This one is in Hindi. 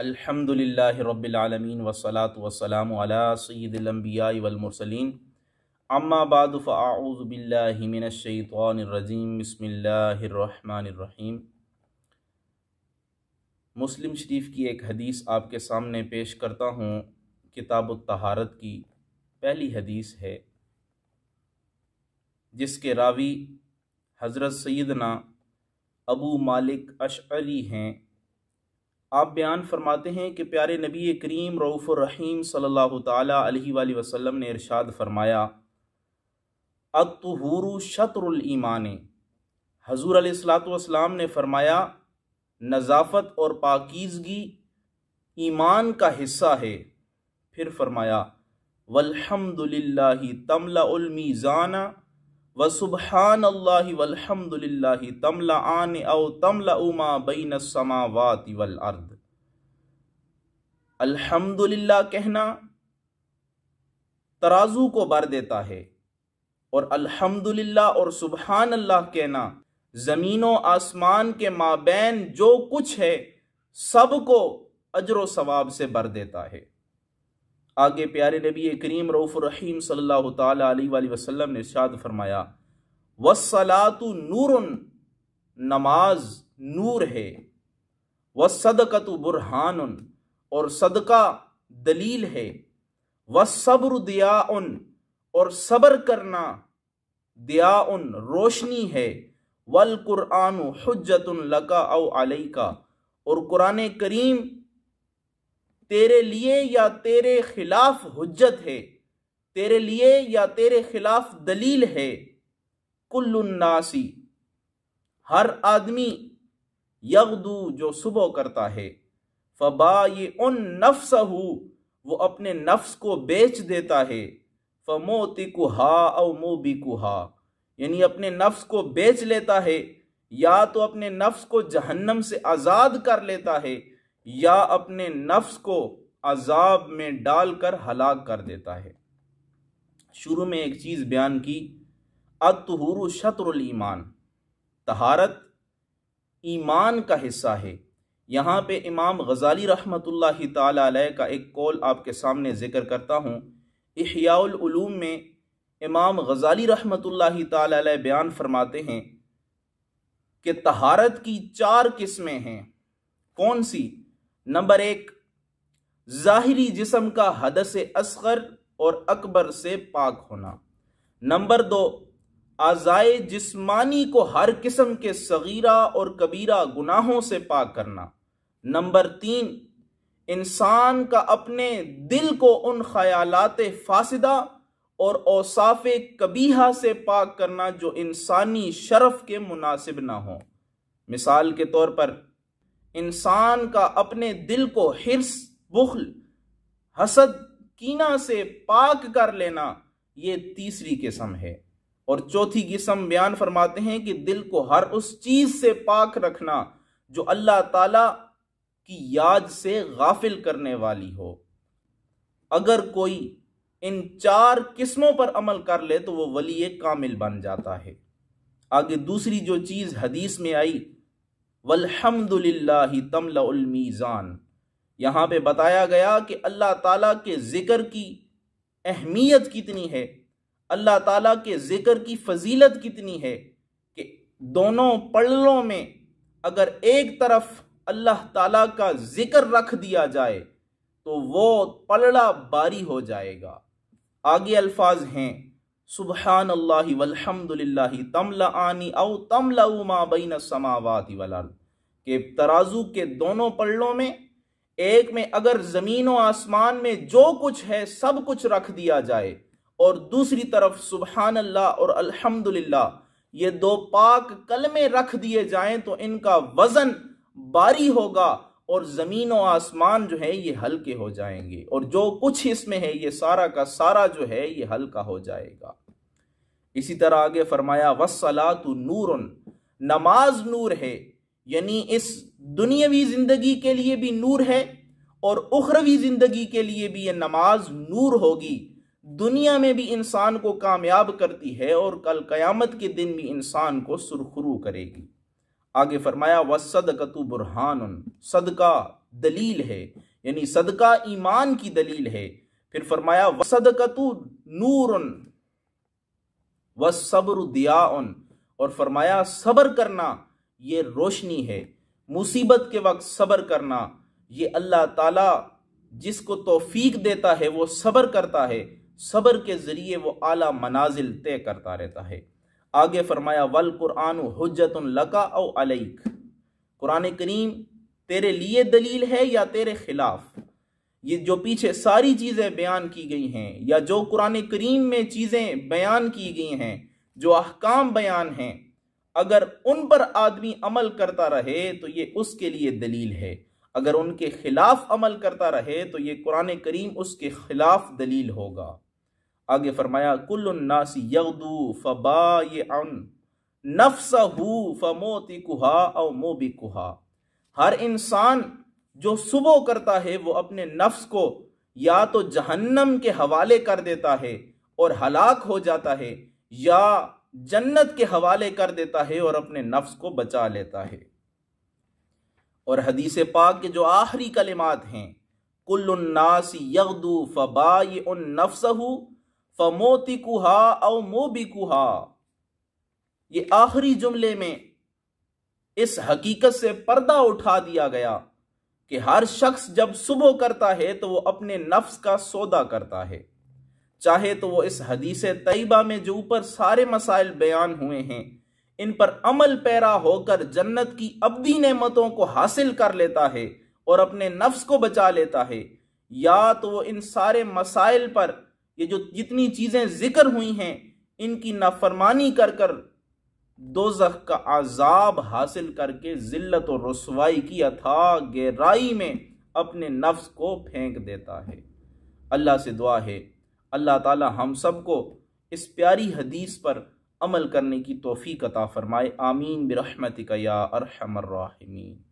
अल्हम्दुलिल्लाहि रब्बिल आलमीन वसलात वसलाम अला सय्यिदिलंबिया वल मुरसलीन अम्मा बाद फअऊज़ु बिल्लाहि मिनश शैतानिर रजीम बिस्मिल्लाहिर रहमानिर रहीम मुस्लिम शरीफ की एक हदीस आपके सामने पेश करता हूँ किताब तहारत की पहली हदीस है जिसके रावी हज़रत सैदना अबू मालिक अशअरी हैं आप बयान फरमाते हैं कि प्यारे नबी करीम रऊफ़ रहीम सल्लल्लाहु ताला अलैहि वसल्लम ने इरशाद फरमाया अतहूरू शतरुल ईमान हजूर सलाम ने फरमाया नज़ाफ़त और पाकीज़गी ईमान का हिस्सा है फिर फरमाया वल्हमदुलिल्लाहि तमला मीज़ाना व सुबहान तमला आन औ तमला उमा बैन समावात वल अर्द अल्हम्दुलिल्लाह कहना तराजू को भर देता है और अल्हम्दुलिल्लाह और सुबहान अल्लाह कहना ज़मीनों आसमान के माबैन जो कुछ है सब को अजर सवाब से भर देता है आगे प्यारे नबी करीम रऊफ़ रहीम सल्लल्लाहु अलैहि वसल्लम ने इरशाद फरमाया वसलात नूर नमाज नूर है व सदकत बुरहान और सदका दलील है व सब्र दिया और सब्र करना दिया रोशनी है वल कुरान हजत लका अव अलई का और कुरान करीम तेरे लिए या तेरे खिलाफ हजत है तेरे लिए या तेरे खिलाफ दलील है कुल्लुन्नासी हर आदमी यगदू जो सुबह करता है फबा ये उन नफ्स हो वो अपने नफ्स को बेच देता है फमो कुहा और मोबी कुहा यानी अपने नफ्स को बेच लेता है या तो अपने नफ्स को जहन्नम से आज़ाद कर लेता है या अपने नफ्स को अजाब में डालकर हलाक कर देता है शुरू में एक चीज़ बयान की अतहुरु शत्रुल ईमान तहारत ईमान का हिस्सा है यहाँ पे इमाम गज़ाली रहमत ताली का एक कौल आपके सामने ज़िक्र करता हूँ इहियालूम में इमाम गज़ाली रहमत ताली बयान फरमाते हैं कि तहारत की चार किस्में हैं कौन सी नंबर एक ज़ाहरी जिसम का हद से असगर और अकबर से पाक होना नंबर दो आज़ाए जिस्मानी को हर किस्म के सगीरा और कबीरा गुनाहों से पाक करना नंबर तीन इंसान का अपने दिल को उन ख्यालात फासदा और औसाफ कबीहा से पाक करना जो इंसानी शरफ के मुनासिब ना हो मिसाल के तौर पर इंसान का अपने दिल को हिर्स बुखल हसद कीना से पाक कर लेना ये तीसरी किस्म है और चौथी किस्म बयान फरमाते हैं कि दिल को हर उस चीज़ से पाक रखना जो अल्लाह ताला की याद से गाफिल करने वाली हो अगर कोई इन चार किस्मों पर अमल कर ले तो वो वली कामिल बन जाता है आगे दूसरी जो चीज़ हदीस में आई वल्हमदुल्ला तमलामीज़ान यहाँ पे बताया गया कि अल्लाह ताला के ज़िक्र की अहमियत कितनी है अल्लाह ताला के ज़िक्र की फजीलत कितनी है कि दोनों पल्लों में अगर एक तरफ अल्लाह ताला का ज़िक्र रख दिया जाए तो वो पलड़ा बारी हो जाएगा आगे अल्फाज हैं सुबहान अल्लाह वलहमदिल्ला तमला आनी औ तमला माबिन समावाती वलाल के तराजू के दोनों पल्लों में एक में अगर ज़मीन व आसमान में जो कुछ है सब कुछ रख दिया जाए और दूसरी तरफ सुबहान अल्लाह और अल्हम्दुलिल्लाह ये दो पाक कलमे रख दिए जाएं तो इनका वज़न बारी होगा और ज़मीन और आसमान जो है ये हल्के हो जाएंगे और जो कुछ इसमें है ये सारा का सारा जो है ये हल्का हो जाएगा इसी तरह आगे फरमाया तो नूर नमाज नूर है यानी इस दुनियावी ज़िंदगी के लिए भी नूर है और उखरवी ज़िंदगी के लिए भी ये नमाज नूर होगी दुनिया में भी इंसान को कामयाब करती है और कल क़यामत के दिन भी इंसान को सुरखरू करेगी आगे फरमाया व सदकतु बुरहान सदका दलील है यानी सदका ईमान की दलील है फिर फरमाया व सदकतु नूर व सब्र दिया और फरमाया सबर करना ये रोशनी है मुसीबत के वक्त सबर करना ये अल्लाह ताला जिसको तोफीक देता है वो सबर करता है सबर के ज़रिए वो आला मनाजिल तय करता रहता है आगे फरमाया वल कुरान हजत लका और अलैक कुरान करीम तेरे लिए दलील है या तेरे खिलाफ ये जो पीछे सारी चीज़ें बयान की गई हैं या जो कुरान करीम में चीज़ें बयान की गई हैं जो अहकाम बयान हैं अगर उन पर आदमी अमल करता रहे तो ये उसके लिए दलील है अगर उनके खिलाफ अमल करता रहे तो ये कुरान करीम उसके खिलाफ दलील होगा आगे फरमाया कुल नासी यदू फबा नफ्स हु फमोती कुहा और मोबी कुहा हर इंसान जो सुबह करता है वो अपने नफ्स को या तो जहन्नम के हवाले कर देता है और हलाक हो जाता है या जन्नत के हवाले कर देता है और अपने नफ्स को बचा लेता है और हदीस पाक के जो आखिरी कलिमात हैं कुल्लन्नासी यगदू फबा नफ्स फमोती कुहा औ मोबी कुहा ये आखिरी जुमले में इस हकीकत से पर्दा उठा दिया गया कि हर शख्स जब सुबह करता है तो वो अपने नफ्स का सौदा करता है चाहे तो वो इस हदीस तयबा में जो ऊपर सारे मसाइल बयान हुए हैं इन पर अमल पैरा होकर जन्नत की अबी नमतों को हासिल कर लेता है और अपने नफ्स को बचा लेता है या तो वो इन सारे मसाइल पर ये जो जितनी चीजें जिक्र हुई हैं इनकी नाफरमानी कर कर दोजख का आजाब हासिल करके जिल्लत और रसवाई की अथा गहराई में अपने नफ्स को फेंक देता है अल्लाह से दुआ है अल्लाह ताला हम सबको इस प्यारी हदीस पर अमल करने की तोफ़ी अता फ़रमाए आमीन बरहमत या अरहमर्राहमीन